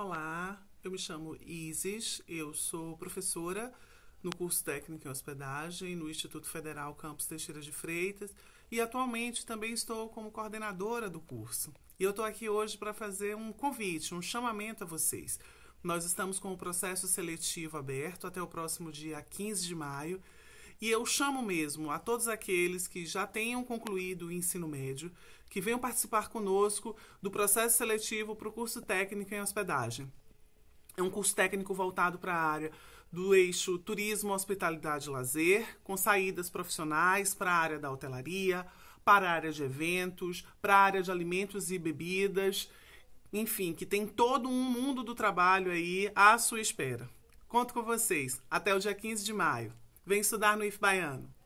Olá, eu me chamo Isis, eu sou professora no curso técnico em hospedagem no Instituto Federal Campus Teixeira de Freitas e atualmente também estou como coordenadora do curso. E eu estou aqui hoje para fazer um convite, um chamamento a vocês. Nós estamos com o processo seletivo aberto até o próximo dia 15 de maio e eu chamo mesmo a todos aqueles que já tenham concluído o ensino médio, que venham participar conosco do processo seletivo para o curso técnico em hospedagem. É um curso técnico voltado para a área do eixo turismo, hospitalidade e lazer, com saídas profissionais para a área da hotelaria, para a área de eventos, para a área de alimentos e bebidas, enfim, que tem todo um mundo do trabalho aí à sua espera. Conto com vocês. Até o dia 15 de maio. Vem estudar no IF Baiano.